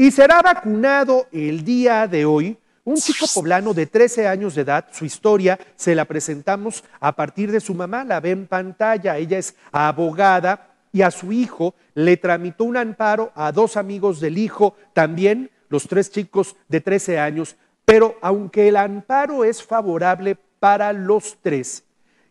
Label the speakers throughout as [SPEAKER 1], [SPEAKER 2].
[SPEAKER 1] Y será vacunado el día de hoy un chico poblano de 13 años de edad, su historia se la presentamos a partir de su mamá, la ve en pantalla, ella es abogada y a su hijo le tramitó un amparo a dos amigos del hijo, también los tres chicos de 13 años, pero aunque el amparo es favorable para los tres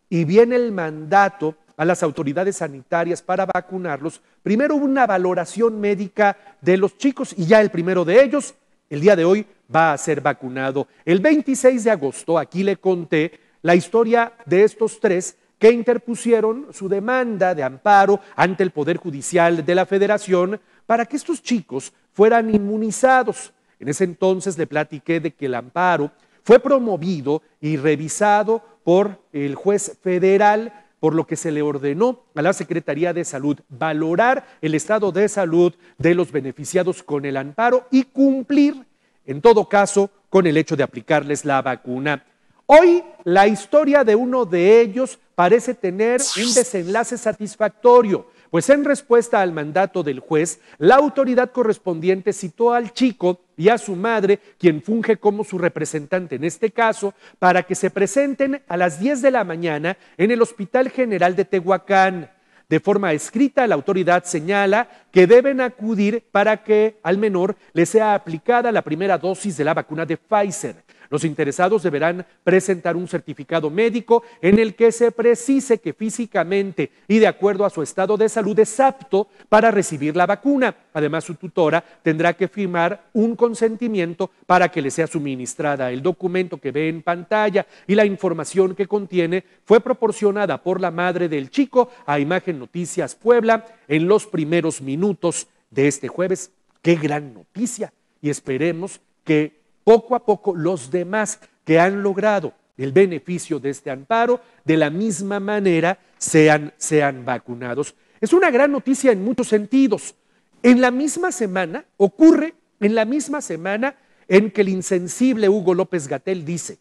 [SPEAKER 1] y viene el mandato a las autoridades sanitarias para vacunarlos, primero una valoración médica de los chicos y ya el primero de ellos, el día de hoy, va a ser vacunado. El 26 de agosto, aquí le conté la historia de estos tres que interpusieron su demanda de amparo ante el Poder Judicial de la Federación para que estos chicos fueran inmunizados. En ese entonces le platiqué de que el amparo fue promovido y revisado por el juez federal por lo que se le ordenó a la Secretaría de Salud valorar el estado de salud de los beneficiados con el amparo y cumplir, en todo caso, con el hecho de aplicarles la vacuna. Hoy la historia de uno de ellos parece tener un desenlace satisfactorio. Pues en respuesta al mandato del juez, la autoridad correspondiente citó al chico y a su madre, quien funge como su representante en este caso, para que se presenten a las 10 de la mañana en el Hospital General de Tehuacán. De forma escrita, la autoridad señala que deben acudir para que al menor le sea aplicada la primera dosis de la vacuna de Pfizer. Los interesados deberán presentar un certificado médico en el que se precise que físicamente y de acuerdo a su estado de salud es apto para recibir la vacuna. Además, su tutora tendrá que firmar un consentimiento para que le sea suministrada. El documento que ve en pantalla y la información que contiene fue proporcionada por la madre del chico a Imagen Noticias Puebla en los primeros minutos de este jueves. Qué gran noticia y esperemos que poco a poco los demás que han logrado el beneficio de este amparo, de la misma manera sean, sean vacunados. Es una gran noticia en muchos sentidos. En la misma semana, ocurre en la misma semana en que el insensible Hugo López Gatel dice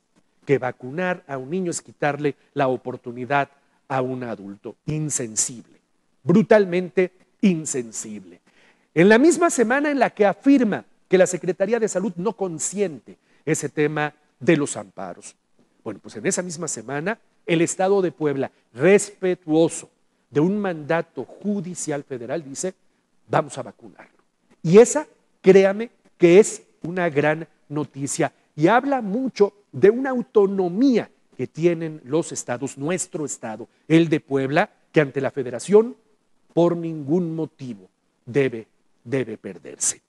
[SPEAKER 1] que vacunar a un niño es quitarle la oportunidad a un adulto. Insensible, brutalmente insensible. En la misma semana en la que afirma que la Secretaría de Salud no consiente ese tema de los amparos. Bueno, pues en esa misma semana, el Estado de Puebla, respetuoso de un mandato judicial federal, dice, vamos a vacunarlo. Y esa, créame, que es una gran noticia y habla mucho de una autonomía que tienen los estados, nuestro estado, el de Puebla, que ante la federación por ningún motivo debe, debe perderse.